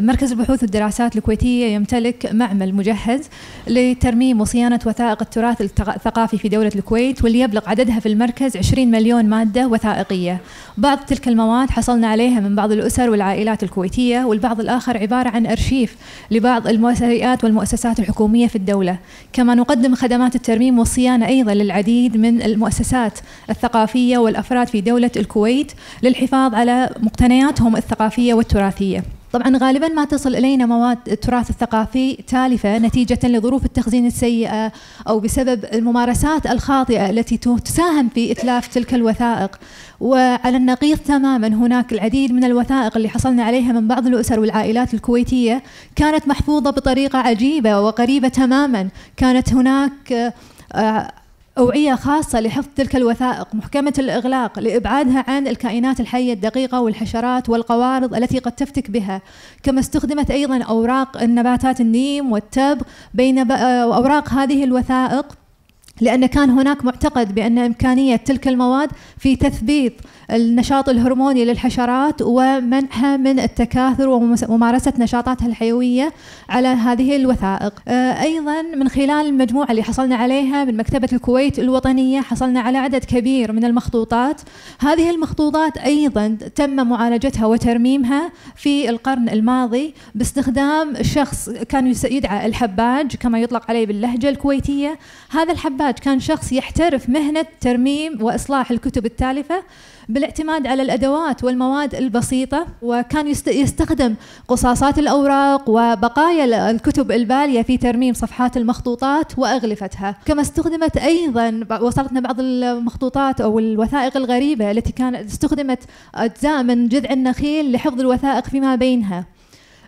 مركز البحوث والدراسات الكويتية يمتلك معمل مجهز لترميم وصيانة وثائق التراث الثقافي في دولة الكويت واللي يبلغ عددها في المركز 20 مليون مادة وثائقية بعض تلك المواد حصلنا عليها من بعض الأسر والعائلات الكويتية والبعض الآخر عبارة عن أرشيف لبعض المؤسسات والمؤسسات الحكومية في الدولة كما نقدم خدمات الترميم والصيانة أيضا للعديد من المؤسسات الثقافية والأفراد في دولة الكويت للحفاظ على مقتنياتهم الثقافية والتراثية طبعا غالبا ما تصل الينا مواد التراث الثقافي تالفه نتيجه لظروف التخزين السيئه او بسبب الممارسات الخاطئه التي تساهم في اتلاف تلك الوثائق وعلى النقيض تماما هناك العديد من الوثائق اللي حصلنا عليها من بعض الاسر والعائلات الكويتيه كانت محفوظه بطريقه عجيبه وقريبه تماما كانت هناك آه، أوعية خاصة لحفظ تلك الوثائق محكمة الإغلاق لإبعادها عن الكائنات الحية الدقيقة والحشرات والقوارض التي قد تفتك بها كما استخدمت أيضا أوراق النباتات النيم والتبغ بين أوراق هذه الوثائق لأن كان هناك معتقد بأن إمكانية تلك المواد في تثبيط النشاط الهرموني للحشرات ومنعها من التكاثر وممارسة نشاطاتها الحيوية على هذه الوثائق آه، أيضا من خلال المجموعة اللي حصلنا عليها من مكتبة الكويت الوطنية حصلنا على عدد كبير من المخطوطات هذه المخطوطات أيضا تم معالجتها وترميمها في القرن الماضي باستخدام شخص كان يدعى الحباج كما يطلق عليه باللهجة الكويتية هذا الحباج العلاج كان شخص يحترف مهنة ترميم وإصلاح الكتب التالفة بالاعتماد على الأدوات والمواد البسيطة وكان يستخدم قصاصات الأوراق وبقايا الكتب البالية في ترميم صفحات المخطوطات وأغلفتها كما استخدمت أيضا وصلتنا بعض المخطوطات أو الوثائق الغريبة التي كانت استخدمت أجزاء من جذع النخيل لحفظ الوثائق فيما بينها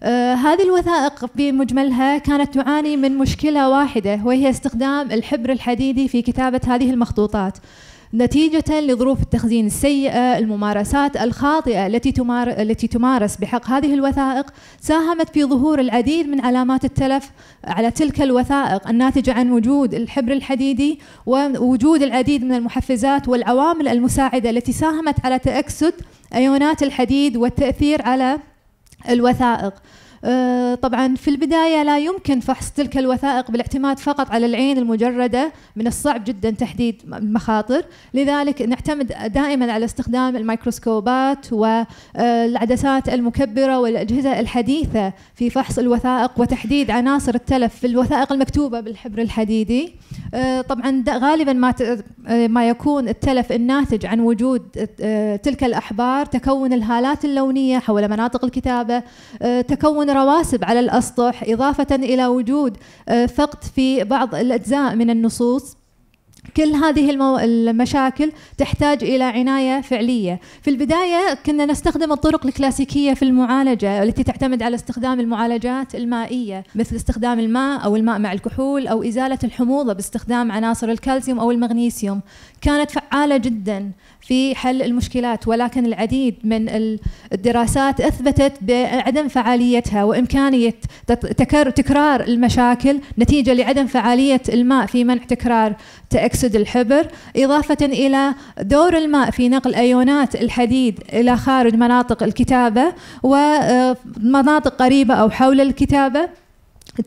آه، هذه الوثائق بمجملها كانت تعاني من مشكلة واحدة وهي استخدام الحبر الحديدي في كتابة هذه المخطوطات نتيجة لظروف التخزين السيئة، الممارسات الخاطئة التي تمار... التي تمارس بحق هذه الوثائق ساهمت في ظهور العديد من علامات التلف على تلك الوثائق الناتجة عن وجود الحبر الحديدي ووجود العديد من المحفزات والعوامل المساعدة التي ساهمت على تأكسد أيونات الحديد والتأثير على الوثائق أه، طبعا في البداية لا يمكن فحص تلك الوثائق بالاعتماد فقط على العين المجردة من الصعب جدا تحديد المخاطر لذلك نعتمد دائما على استخدام الميكروسكوبات والعدسات أه، المكبرة والأجهزة الحديثة في فحص الوثائق وتحديد عناصر التلف في الوثائق المكتوبة بالحبر الحديدي أه، طبعا غالبا ما ما يكون التلف الناتج عن وجود تلك الأحبار تكون الهالات اللونية حول مناطق الكتابة تكون رواسب على الأسطح إضافة إلى وجود آه، فقد في بعض الأجزاء من النصوص كل هذه المو... المشاكل تحتاج الى عنايه فعليه، في البدايه كنا نستخدم الطرق الكلاسيكيه في المعالجه التي تعتمد على استخدام المعالجات المائيه مثل استخدام الماء او الماء مع الكحول او ازاله الحموضه باستخدام عناصر الكالسيوم او المغنيسيوم، كانت فعالة جدا في حل المشكلات ولكن العديد من الدراسات أثبتت بعدم فعاليتها وإمكانية تكرار المشاكل نتيجة لعدم فعالية الماء في منع تكرار تأكسد الحبر إضافة إلى دور الماء في نقل أيونات الحديد إلى خارج مناطق الكتابة ومناطق آه، قريبة أو حول الكتابة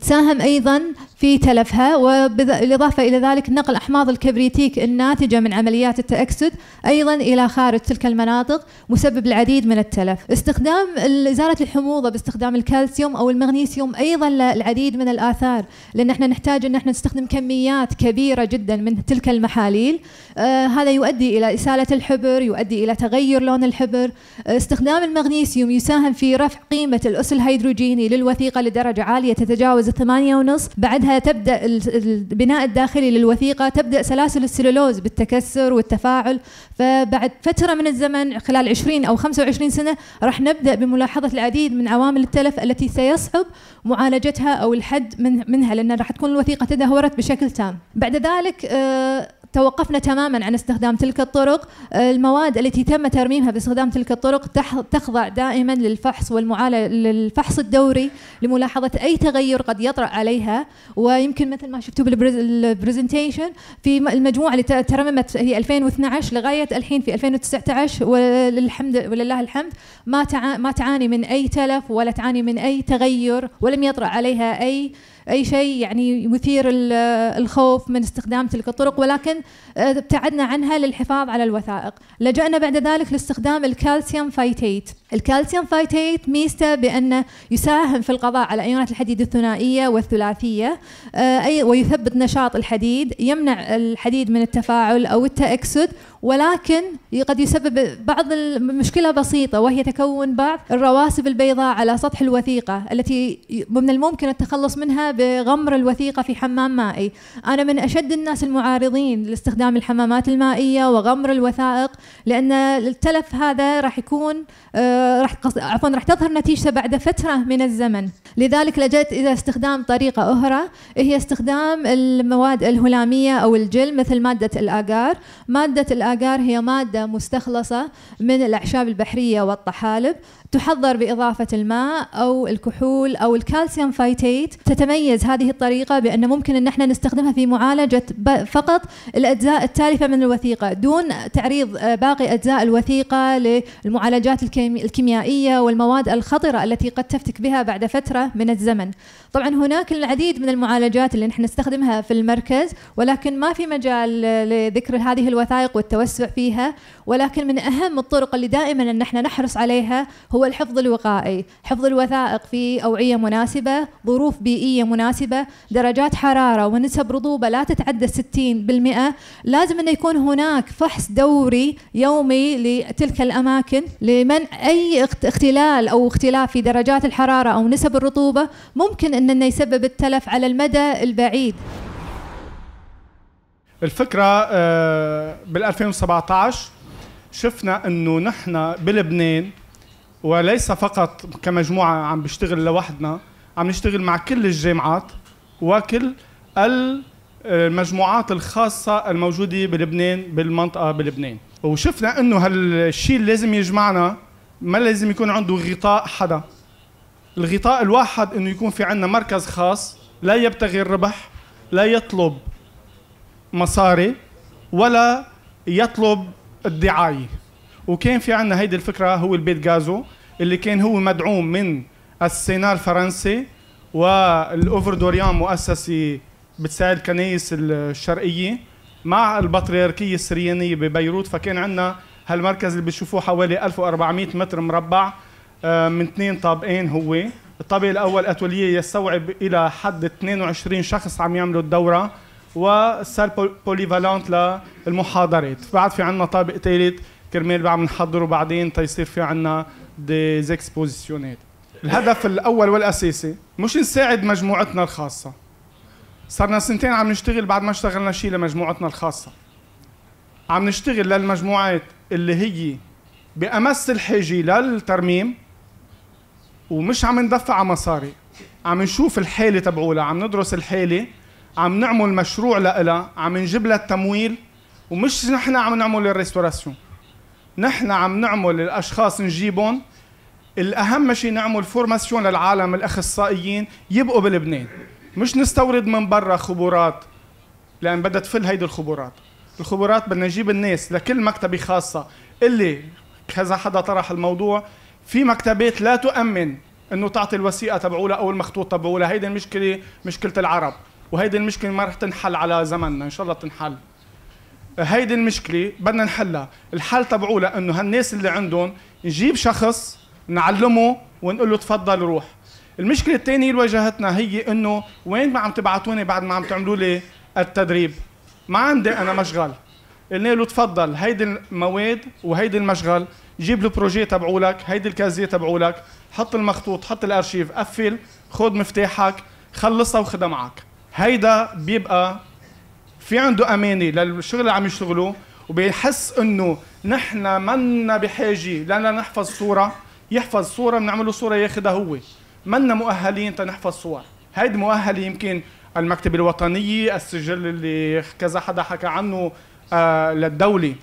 تساهم ايضا في تلفها وبالاضافه الى ذلك نقل احماض الكبريتيك الناتجه من عمليات التاكسد ايضا الى خارج تلك المناطق مسبب العديد من التلف. استخدام ازاله الحموضه باستخدام الكالسيوم او المغنيسيوم ايضا العديد من الاثار لان احنا نحتاج ان احنا نستخدم كميات كبيره جدا من تلك المحاليل آه هذا يؤدي الى اساله الحبر، يؤدي الى تغير لون الحبر. آه، استخدام المغنيسيوم يساهم في رفع قيمه الاس الهيدروجيني للوثيقه لدرجه عاليه تتجاوز تتجاوز الثمانية ونص بعدها تبدأ البناء الداخلي للوثيقة تبدأ سلاسل السلولوز بالتكسر والتفاعل فبعد فترة من الزمن خلال 20 أو 25 سنة راح نبدأ بملاحظة العديد من عوامل التلف التي سيصعب معالجتها أو الحد من منها لأن راح تكون الوثيقة تدهورت بشكل تام بعد ذلك آه، توقفنا تماما عن استخدام تلك الطرق آه، المواد التي تم ترميمها باستخدام تلك الطرق تخضع دائما للفحص والمعالجة للفحص الدوري لملاحظة أي تغير قد يطرأ عليها ويمكن مثل ما شفتوا بالبرزنتيشن في المجموعة اللي ترممت هي 2012 لغاية الحين في 2019 والحمد ولله الحمد ما ما تعاني من أي تلف ولا تعاني من أي تغير ولم يطرأ عليها أي اي شيء يعني مثير الخوف من استخدام تلك الطرق ولكن آه، ابتعدنا عنها للحفاظ على الوثائق لجأنا بعد ذلك لاستخدام الكالسيوم فايتيت الكالسيوم فايتيت ميزته بأنه يساهم في القضاء على أيونات الحديد الثنائية والثلاثية آه، أي ويثبت نشاط الحديد يمنع الحديد من التفاعل أو التأكسد ولكن قد يسبب بعض المشكلة بسيطة وهي تكون بعض الرواسب البيضاء على سطح الوثيقة التي من الممكن التخلص منها بغمر الوثيقة في حمام مائي أنا من أشد الناس المعارضين لاستخدام الحمامات المائية وغمر الوثائق لأن التلف هذا راح يكون آه، راح عفوا راح تظهر نتيجته بعد فتره من الزمن لذلك لجأت الى استخدام طريقه اخرى هي استخدام المواد الهلاميه او الجل مثل ماده الاجار ماده الاجار هي ماده مستخلصه من الاعشاب البحريه والطحالب تحضر بإضافة الماء أو الكحول أو الكالسيوم فايتيت تتميز هذه الطريقة بأن ممكن أن احنا نستخدمها في معالجة فقط الأجزاء التالفة من الوثيقة دون تعريض آه، باقي أجزاء الوثيقة للمعالجات الكيميائية والمواد الخطرة التي قد تفتك بها بعد فترة من الزمن طبعا هناك العديد من المعالجات اللي نحن نستخدمها في المركز ولكن ما في مجال لذكر هذه الوثائق والتوسع فيها ولكن من أهم الطرق اللي دائما أن نحن نحرص عليها هو الحفظ الوقائي حفظ الوثائق في أوعية مناسبة ظروف بيئية مناسبة درجات حرارة ونسب رطوبة لا تتعدى 60% لازم انه يكون هناك فحص دوري يومي لتلك الأماكن لمنع أي اختلال أو اختلاف في درجات الحرارة أو نسب الرطوبة ممكن ان انه يسبب التلف على المدى البعيد الفكره آه، بال 2017 شفنا انه نحن بلبنان وليس فقط كمجموعه عم بشتغل لوحدنا عم نشتغل مع كل الجامعات وكل المجموعات الخاصة الموجودة بلبنان بالمنطقة بلبنان وشفنا انه هالشيء لازم يجمعنا ما لازم يكون عنده غطاء حدا الغطاء الواحد انه يكون في عندنا مركز خاص لا يبتغي الربح لا يطلب مصاري ولا يطلب الدعايه وكان في عندنا هيدي الفكره هو البيت غازو اللي كان هو مدعوم من السينار الفرنسي والاوفر دوريان مؤسسه بتساعد الكنائس الشرقيه مع البطريركيه السريانيه ببيروت فكان عندنا هالمركز اللي بتشوفوه حوالي 1400 متر مربع آه، من اثنين طابقين هو الطابق الاول اتوليه يستوعب الى حد 22 شخص عم يعملوا الدوره وسال بوليفالونت للمحاضرات بعد في عندنا طابق ثالث كرمال بعد بنحضره بعدين تيصير في عندنا دي زيكسبوزيسيونات الهدف الاول والاساسي مش نساعد مجموعتنا الخاصه صرنا سنتين عم نشتغل بعد ما اشتغلنا شيء لمجموعتنا الخاصه عم نشتغل للمجموعات اللي هي بامس الحاجه للترميم ومش عم ندفع مصاري عم نشوف الحاله تبعولها عم ندرس الحاله عم نعمل مشروع لها عم نجيب لها التمويل ومش نحن عم نعمل الريستوراسيون نحن عم نعمل الاشخاص نجيبهم الاهم شيء نعمل فورماسيون للعالم الاخصائيين يبقوا بلبنان مش نستورد من برا خبرات لان بدها تفل هيدي الخبرات الخبرات بدنا نجيب الناس لكل مكتبه خاصه اللي كذا حدا طرح الموضوع في مكتبات لا تؤمن انه تعطي الوثيقه تبعولها او المخطوط تبعولها هيدي المشكله مشكله العرب وهيدي المشكله ما رح تنحل على زمننا ان شاء الله تنحل هيدي المشكله بدنا نحلها الحل تبعولها انه هالناس اللي عندهم نجيب شخص نعلمه ونقول له تفضل روح المشكله الثانيه اللي واجهتنا هي انه وين ما عم تبعتوني بعد ما عم تعملوا لي التدريب ما عندي انا مشغل قلنا له تفضل هيدي المواد وهيدي المشغل جيب البروجي تبعولك هيدي الكازيه تبعولك حط المخطوط حط الارشيف قفل خذ مفتاحك خلصها وخدها معك هيدا بيبقى في عنده امانه للشغل اللي عم يشتغله وبيحس انه نحن منا بحاجه لنا نحفظ صوره يحفظ صوره بنعمله صوره ياخذها هو منا مؤهلين تنحفظ صور هيدي مؤهله يمكن المكتبه الوطنيه السجل اللي كذا حدا حكى عنه آه للدوله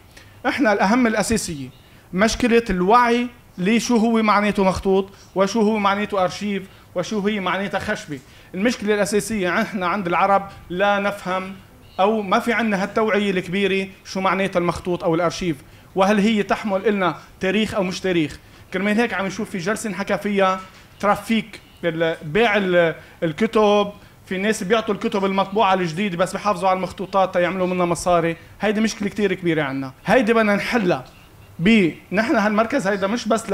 احنا الاهم الاساسيه مشكله الوعي لشو هو معناته مخطوط وشو هو معناته ارشيف وشو هي معناتها خشبه المشكله الاساسيه احنا عند العرب لا نفهم او ما في عندنا هالتوعيه الكبيره شو معناتها المخطوط او الارشيف وهل هي تحمل لنا تاريخ او مش تاريخ كرمال هيك عم نشوف في جلسه حكى فيها ترافيك بيع الكتب في ناس بيعطوا الكتب المطبوعه الجديده بس بحافظوا على المخطوطات تيعملوا منها مصاري هيدي مشكله كثير كبيره عندنا هيدي بدنا نحلها نحن هالمركز هيدا مش بس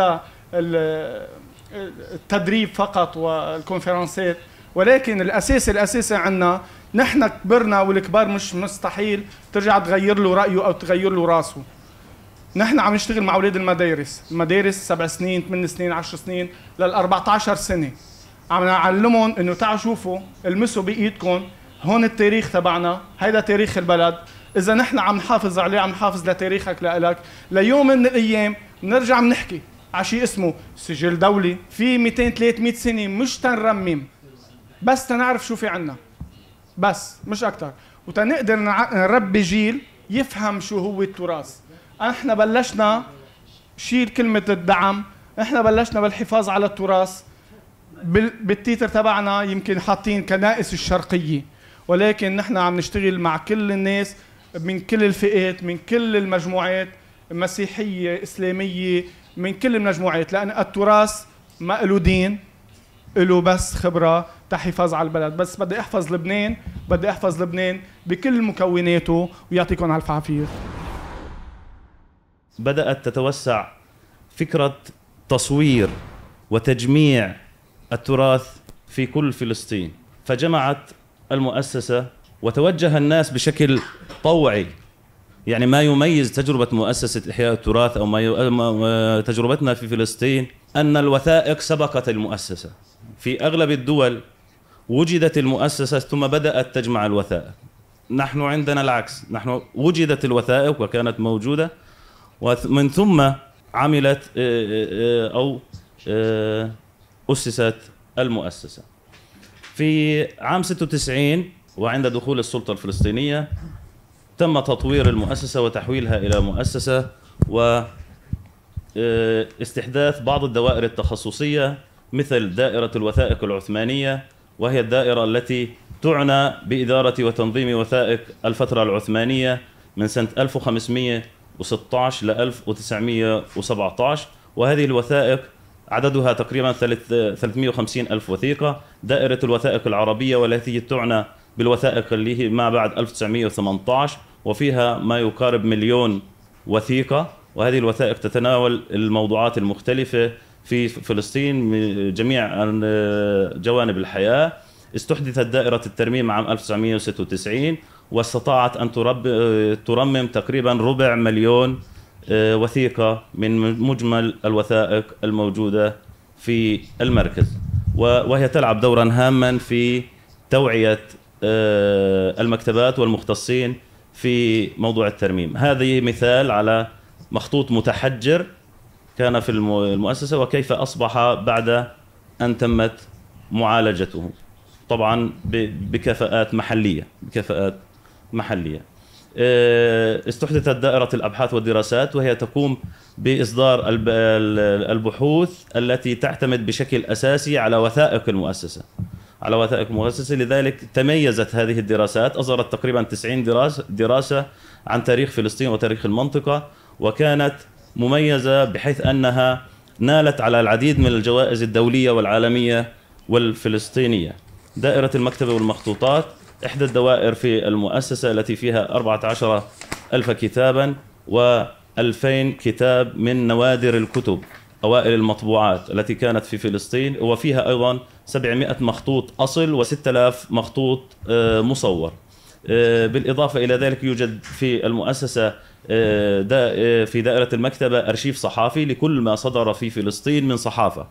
للتدريب فقط والكونفرنسات ولكن الاساس الاساسي عندنا نحن كبرنا والكبار مش مستحيل ترجع تغير له رايه او تغير له راسه نحن عم نشتغل مع اولاد المدارس المدارس سبع سنين ثمان سنين 10 سنين لل 14 سنه عم نعلمهم انه تعالوا شوفوا المسوا بايدكم هون التاريخ تبعنا هيدا تاريخ البلد اذا نحن عم نحافظ عليه عم نحافظ لتاريخك لإلك ليوم من الايام بنرجع بنحكي على شيء اسمه سجل دولي في 200 300 سنه مش تنرمم بس تنعرف شو في عنا بس مش اكثر وتنقدر نربي جيل يفهم شو هو التراث احنا بلشنا شيل كلمه الدعم احنا بلشنا بالحفاظ على التراث بالتيتر تبعنا يمكن حاطين كنائس الشرقيه ولكن نحن عم نشتغل مع كل الناس من كل الفئات من كل المجموعات مسيحيه اسلاميه من كل المجموعات لان التراث ما له دين له بس خبره تحفظ على البلد بس بدي احفظ لبنان بدي احفظ لبنان بكل مكوناته ويعطيكم الف عافيه بدات تتوسع فكره تصوير وتجميع التراث في كل فلسطين فجمعت المؤسسه وتوجه الناس بشكل طوعي يعني ما يميز تجربة مؤسسة إحياء التراث أو ما تجربتنا في فلسطين أن الوثائق سبقت المؤسسة في أغلب الدول وجدت المؤسسة ثم بدأت تجمع الوثائق نحن عندنا العكس نحن وجدت الوثائق وكانت موجودة ومن ثم عملت آه، آه، آه، أو أسست المؤسسة في عام 96 وعند دخول السلطة الفلسطينية تم تطوير المؤسسة وتحويلها إلى مؤسسة و آه، استحداث بعض الدوائر التخصصية مثل دائرة الوثائق العثمانية وهي الدائرة التي تعنى بإدارة وتنظيم وثائق الفترة العثمانية من سنة 1516 ل 1917 وهذه الوثائق عددها تقريبا 350 ألف وثيقة دائرة الوثائق العربية والتي تعنى بالوثائق اللي هي ما بعد 1918 وفيها ما يقارب مليون وثيقة وهذه الوثائق تتناول الموضوعات المختلفة في فلسطين من جميع جوانب الحياة استحدثت دائرة الترميم عام 1996 واستطاعت أن ترمم تقريبا ربع مليون آه، وثيقة من مجمل الوثائق الموجودة في المركز وهي تلعب دورا هاما في توعية آه، المكتبات والمختصين في موضوع الترميم هذه مثال على مخطوط متحجر كان في المؤسسة وكيف أصبح بعد أن تمت معالجته طبعا بكفاءات محلية بكفاءات محلية آه، استحدثت دائرة الأبحاث والدراسات وهي تقوم بإصدار البحوث التي تعتمد بشكل أساسي على وثائق المؤسسة على وثائق المؤسسة لذلك تميزت هذه الدراسات أصدرت تقريبا 90 دراسة, دراسة عن تاريخ فلسطين وتاريخ المنطقة وكانت مميزة بحيث أنها نالت على العديد من الجوائز الدولية والعالمية والفلسطينية دائرة المكتبة والمخطوطات إحدى الدوائر في المؤسسة التي فيها 14 ألف كتابا و 2000 كتاب من نوادر الكتب أوائل المطبوعات التي كانت في فلسطين وفيها أيضا 700 مخطوط أصل و6000 مخطوط آه، مصور آه، بالإضافة إلى ذلك يوجد في المؤسسة آه، في دائرة المكتبة أرشيف صحافي لكل ما صدر في فلسطين من صحافة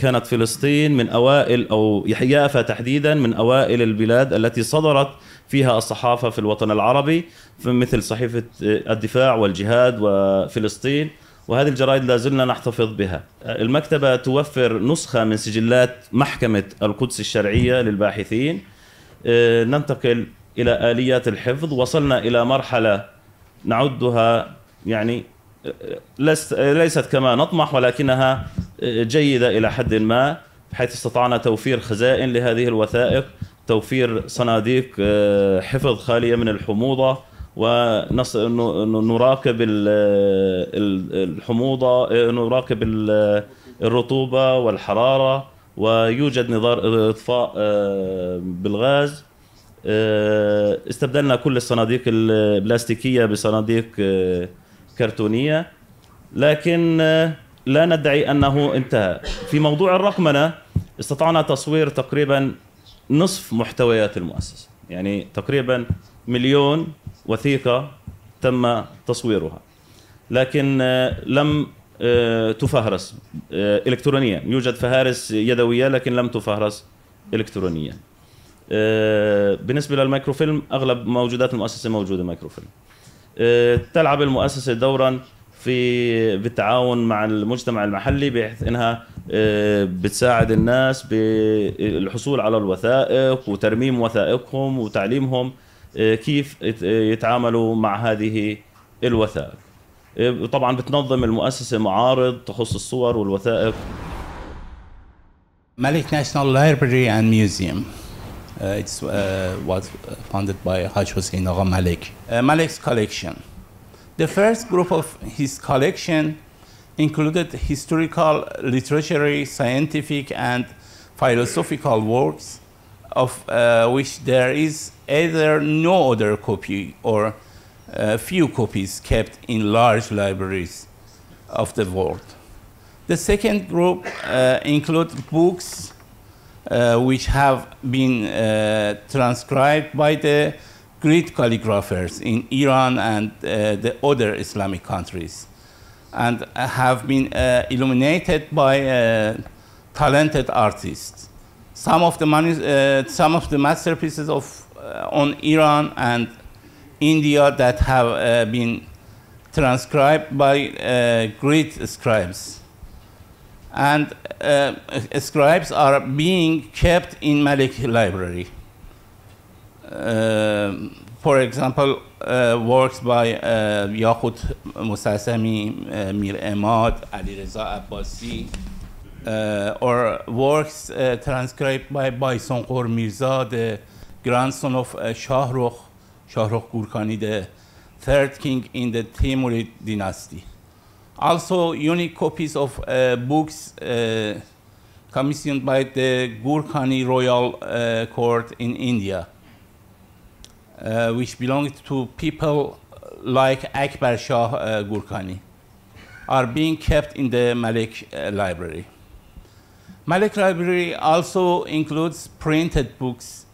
كانت فلسطين من أوائل أو يافا تحديدا من أوائل البلاد التي صدرت فيها الصحافة في الوطن العربي مثل صحيفة الدفاع والجهاد وفلسطين وهذه الجرائد لا زلنا نحتفظ بها المكتبة توفر نسخة من سجلات محكمة القدس الشرعية للباحثين آه، ننتقل إلى آليات الحفظ وصلنا إلى مرحلة نعدها يعني آه، آه، ليست كما نطمح ولكنها جيدة إلى حد ما بحيث استطعنا توفير خزائن لهذه الوثائق توفير صناديق حفظ خالية من الحموضة ونص نراقب الحموضه نراقب الرطوبه والحراره ويوجد نظام اطفاء آه، بالغاز آه، استبدلنا كل الصناديق البلاستيكيه بصناديق آه، كرتونيه لكن لا ندعي انه انتهى في موضوع الرقمنه استطعنا تصوير تقريبا نصف محتويات المؤسسه يعني تقريبا مليون وثيقه تم تصويرها لكن آه، لم آه، تفهرس آه، الكترونيا يوجد فهارس يدويه لكن لم تفهرس الكترونيا بالنسبه للميكروفيلم اغلب موجودات المؤسسه موجوده ميكروفيلم تلعب المؤسسه دورا في بالتعاون مع المجتمع المحلي بحيث انها بتساعد الناس بالحصول على الوثائق وترميم وثائقهم وتعليمهم كيف يتعاملوا مع هذه الوثائق طبعا بتنظم المؤسسه معارض تخص الصور والوثائق Malik National Library and Museum. Uh, it uh, was founded by Haj Hussein Agha Malik. Uh, Malik's collection. The first group of his collection included historical, literary, scientific, and philosophical works of uh, which there is either no other copy or uh, few copies kept in large libraries of the world. The second group uh, includes books uh, which have been uh, transcribed by the great calligraphers in Iran and uh, the other Islamic countries and have been illuminated by talented artists some of the, uh, some of the masterpieces of, uh, on Iran and India that have uh, been transcribed by uh, great scribes. And uh, scribes are being kept in Malik library. Um, for example, uh, works by uh, Yaqut Musasami, Mir Emad, Ali Reza Abbasi, uh, or works uh, transcribed by Baysankhor Mirza, the grandson of uh, Shahrukh, Shahrukh Gurkhani, the third king in the Timurid dynasty. Also, unique copies of uh, books uh, commissioned by the Gurkhani royal court in India. Uh, which belonged to people like Akbar Shah uh, Gurkhani, are being kept in the Malik uh, Library. Malik Library also includes printed books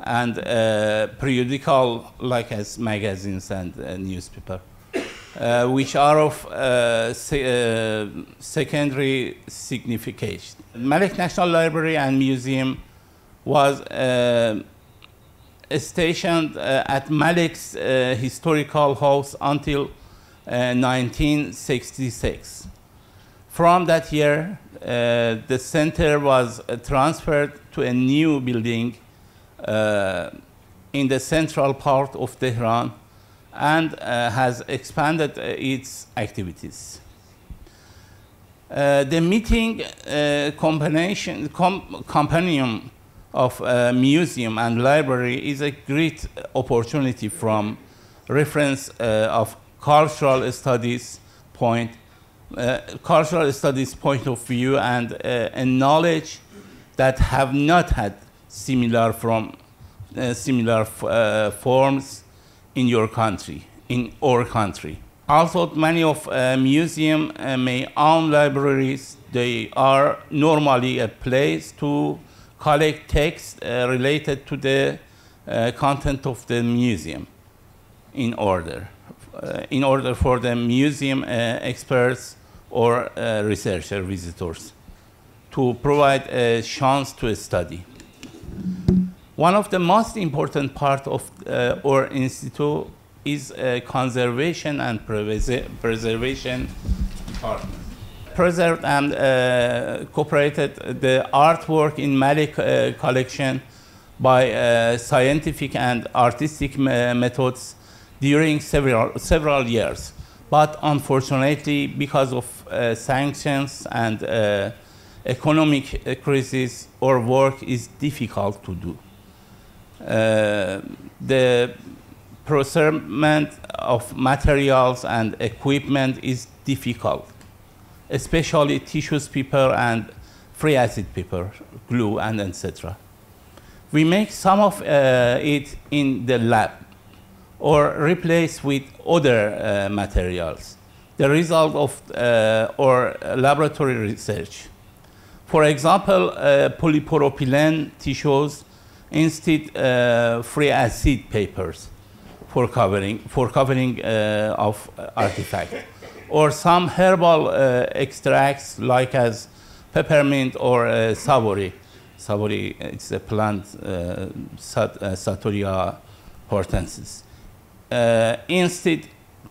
and uh, periodical, like as magazines and uh, newspaper, uh, which are of uh, se uh, secondary signification. Malik National Library and Museum was uh, stationed at Malik's historical house until 1966. From that year, uh, the center was uh, transferred to a new building uh, in the central part of Tehran and uh, has expanded uh, its activities. the meeting combination, com companion of museum and library is a great opportunity from reference of cultural studies point uh, cultural studies point of view and, uh, a knowledge that have not had similar from uh, similar uh, forms in your country, in our country. Also, many of uh, museum may own libraries. They are normally a place to collect texts related to the uh, content of the museum in order, uh, in order for the museum uh, experts or uh, researcher visitors to provide a chance to study. One of the most important part of uh, our institute is uh, conservation and preservation department. Preserved and uh, cooperated the artwork in Malik uh, collection by uh, scientific and artistic uh, methods during several, several years. But unfortunately, because of uh, sanctions and uh, economic uh, crisis, our work is difficult to do. Uh, the procurement of materials and equipment is difficult, especially tissues paper and free acid paper, glue, and etc. We make some of uh, it in the lab, or replaced with other uh, materials, the result of uh, or laboratory research. For example, uh, polypropylene tissues instead uh, free acid papers for covering for covering uh, of artifact or some herbal uh, extracts like as peppermint or uh, savory savory uh, it's a plant uh, sat, uh, hortensis uh, instead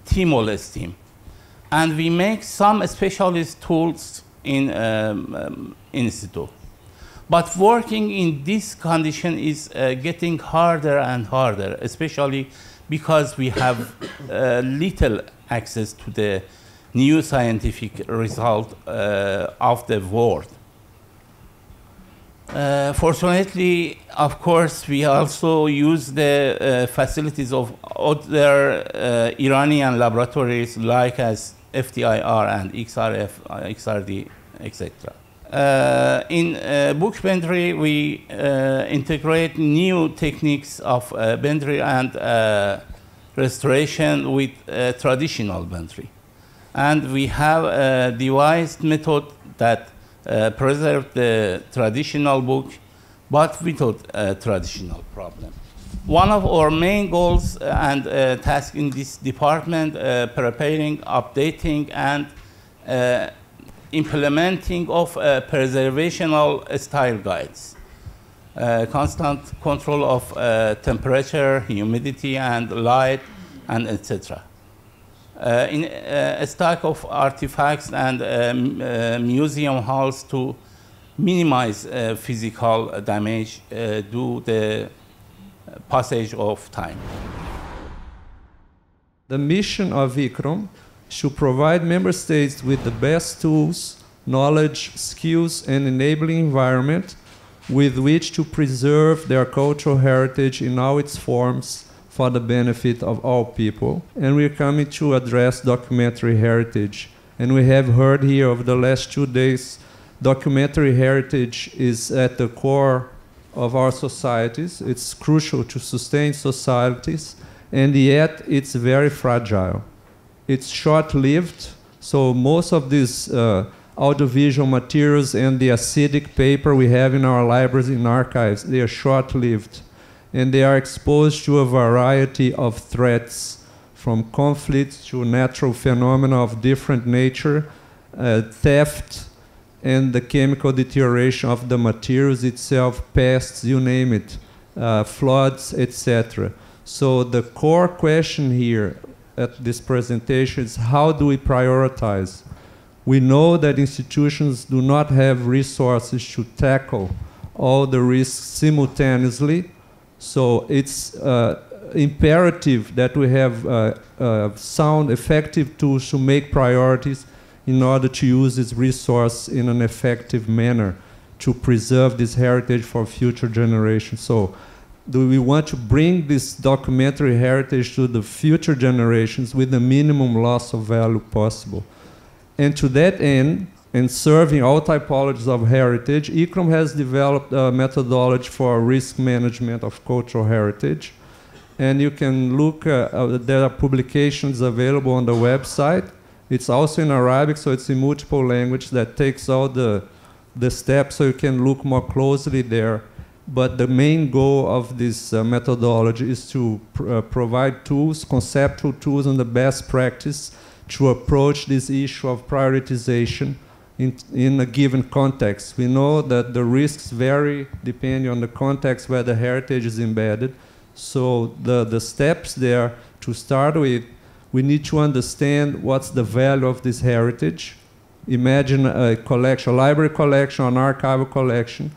TMOLS team. And we make some specialist tools in um, um, institute. But working in this condition is uh, getting harder and harder, especially because we have uh, little access to the new scientific result uh, of the world. Uh, fortunately, of course, we also use the uh, facilities of other uh, Iranian laboratories like as FTIR and XRF, uh, XRD, etc. Uh, in book uh, bookbindry, we integrate new techniques of bindry and restoration with traditional bindry. And we have devised method that uh, Preserved the traditional book, but without a traditional problem. One of our main goals uh, and uh, tasks in this department, uh, preparing, updating, and uh, implementing of uh, preservational style guides. Uh, constant control of temperature, humidity, and light, and etc. Uh, in uh, a stack of artifacts and uh, museum halls to minimize physical damage due the passage of time. The mission of ICROM should provide member states with the best tools, knowledge, skills, and enabling environment with which to preserve their cultural heritage in all its forms for the benefit of all people. And we're coming to address documentary heritage. And we have heard here over the last two days, documentary heritage is at the core of our societies. It's crucial to sustain societies, and yet it's very fragile. It's short-lived, so most of these uh, audiovisual materials and the acidic paper we have in our libraries and archives, they are short-lived and they are exposed to a variety of threats, from conflicts to natural phenomena of different nature, uh, theft, and the chemical deterioration of the materials itself, pests, you name it, uh, floods, etc. So the core question here at this presentation is how do we prioritize? We know that institutions do not have resources to tackle all the risks simultaneously, so it's uh, imperative that we have uh, uh, sound, effective tools to make priorities in order to use this resource in an effective manner to preserve this heritage for future generations. So do we want to bring this documentary heritage to the future generations with the minimum loss of value possible? And to that end, and serving all typologies of heritage, ICROM has developed a methodology for risk management of cultural heritage. And you can look, uh, uh, there are publications available on the website. It's also in Arabic, so it's in multiple languages. that takes all the, the steps so you can look more closely there. But the main goal of this uh, methodology is to pr uh, provide tools, conceptual tools, and the best practice to approach this issue of prioritization in, in a given context. We know that the risks vary depending on the context where the heritage is embedded. So the, the steps there to start with, we need to understand what's the value of this heritage. Imagine a collection, a library collection, an archival collection.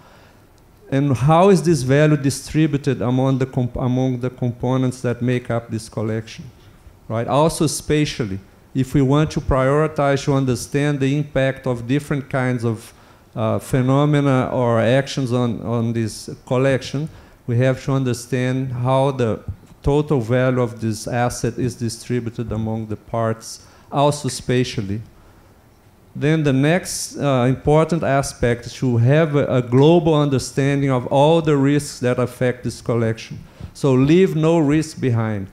And how is this value distributed among the, among the components that make up this collection? Right? Also spatially if we want to prioritize to understand the impact of different kinds of uh, phenomena or actions on, on this collection, we have to understand how the total value of this asset is distributed among the parts, also spatially. Then the next uh, important aspect is to have a, a global understanding of all the risks that affect this collection. So leave no risk behind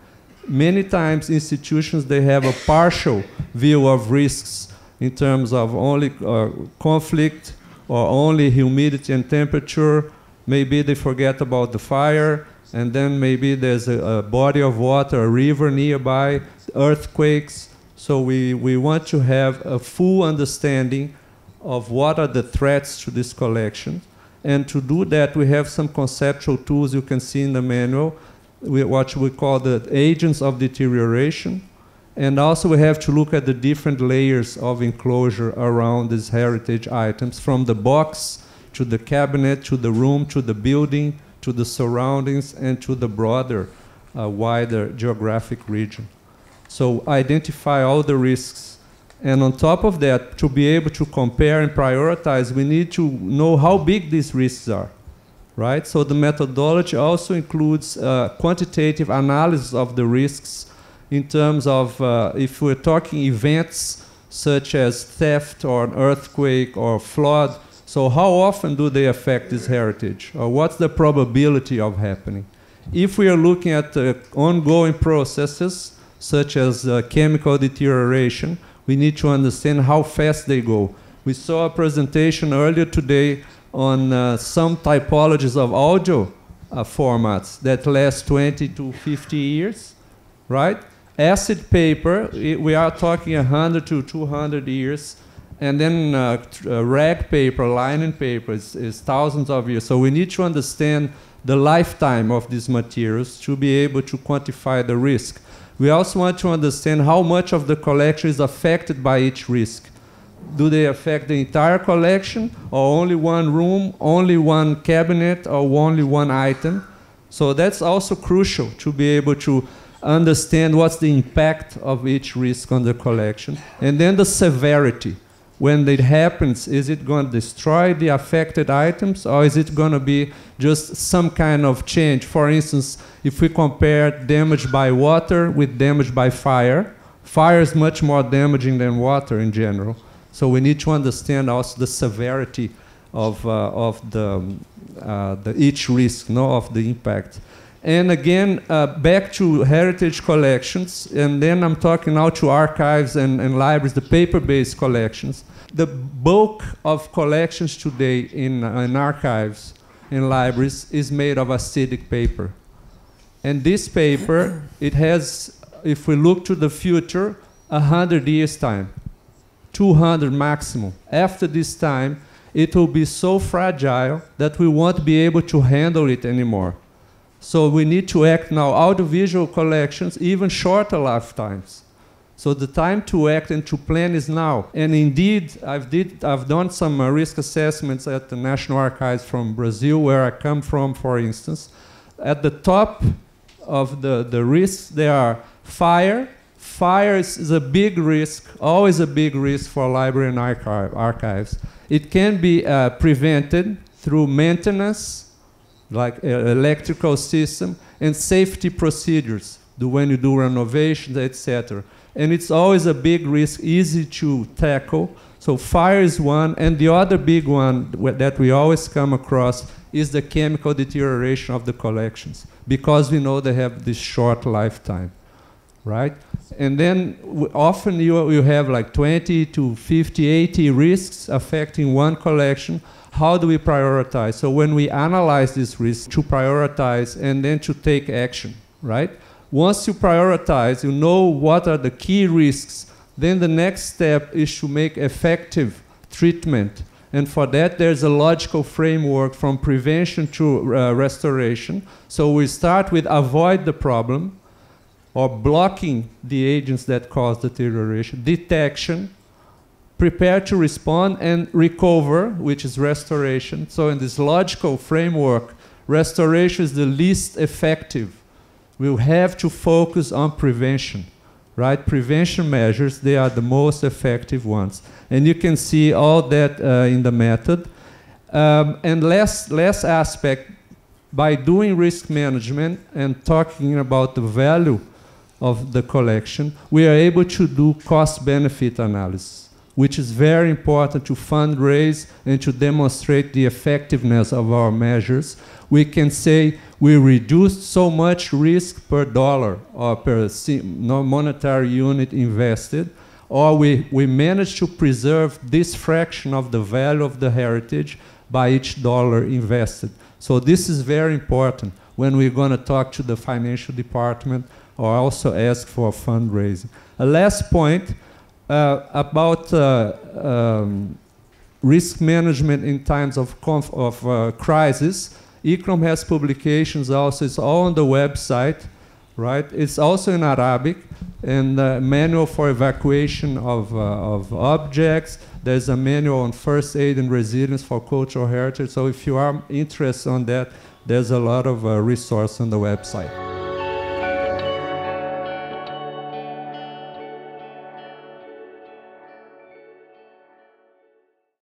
many times institutions they have a partial view of risks in terms of only uh, conflict or only humidity and temperature. Maybe they forget about the fire, and then maybe there's a, a body of water, a river nearby, earthquakes. So we, we want to have a full understanding of what are the threats to this collection. And to do that, we have some conceptual tools you can see in the manual we, what we call the agents of deterioration. And also we have to look at the different layers of enclosure around these heritage items, from the box to the cabinet, to the room, to the building, to the surroundings, and to the broader, uh, wider geographic region. So identify all the risks. And on top of that, to be able to compare and prioritize, we need to know how big these risks are right? So the methodology also includes uh, quantitative analysis of the risks in terms of uh, if we're talking events such as theft or an earthquake or flood. So how often do they affect this heritage? Or what's the probability of happening? If we are looking at uh, ongoing processes such as uh, chemical deterioration, we need to understand how fast they go. We saw a presentation earlier today on uh, some typologies of audio uh, formats that last 20 to 50 years, right? Acid paper, it, we are talking 100 to 200 years, and then uh, uh rag paper, linen paper is, is thousands of years. So we need to understand the lifetime of these materials to be able to quantify the risk. We also want to understand how much of the collection is affected by each risk do they affect the entire collection or only one room, only one cabinet, or only one item? So that's also crucial to be able to understand what's the impact of each risk on the collection. And then the severity. When it happens, is it going to destroy the affected items or is it going to be just some kind of change? For instance, if we compare damage by water with damage by fire, fire is much more damaging than water in general. So we need to understand also the severity of, uh, of the, uh, the each risk, no, of the impact. And again, uh, back to heritage collections, and then I'm talking now to archives and, and libraries, the paper-based collections. The bulk of collections today in, uh, in archives and libraries is made of acidic paper. And this paper, it has, if we look to the future, 100 years' time. 200 maximum. After this time, it will be so fragile that we won't be able to handle it anymore. So we need to act now audiovisual collections, even shorter lifetimes. So the time to act and to plan is now. And indeed, I've, did, I've done some uh, risk assessments at the National Archives from Brazil, where I come from, for instance. At the top of the, the risks, there are fire, fires is a big risk, always a big risk for library and archive, archives. It can be uh, prevented through maintenance, like uh, electrical system, and safety procedures do when you do renovations, etc. And it's always a big risk, easy to tackle. So fire is one, and the other big one that we always come across is the chemical deterioration of the collections, because we know they have this short lifetime, right? And then often you, you have like 20 to 50, 80 risks affecting one collection. How do we prioritize? So when we analyze these risks to prioritize and then to take action, right? Once you prioritize, you know what are the key risks, then the next step is to make effective treatment. And for that, there's a logical framework from prevention to uh, restoration. So we start with avoid the problem, or blocking the agents that cause deterioration, detection, prepare to respond and recover, which is restoration. So in this logical framework, restoration is the least effective. We'll have to focus on prevention, right? Prevention measures, they are the most effective ones. And you can see all that uh, in the method. Um, and last, last aspect, by doing risk management and talking about the value of the collection, we are able to do cost-benefit analysis, which is very important to fundraise and to demonstrate the effectiveness of our measures. We can say we reduced so much risk per dollar or per monetary unit invested, or we, we managed to preserve this fraction of the value of the heritage by each dollar invested. So this is very important when we're going to talk to the financial department or also ask for fundraising. A last point uh, about uh, um, risk management in times of, of uh, crisis. ECROM has publications also, it's all on the website, right? It's also in Arabic, and uh, manual for evacuation of, uh, of objects. There's a manual on first aid and resilience for cultural heritage. So if you are interested on that, there's a lot of uh, resource on the website.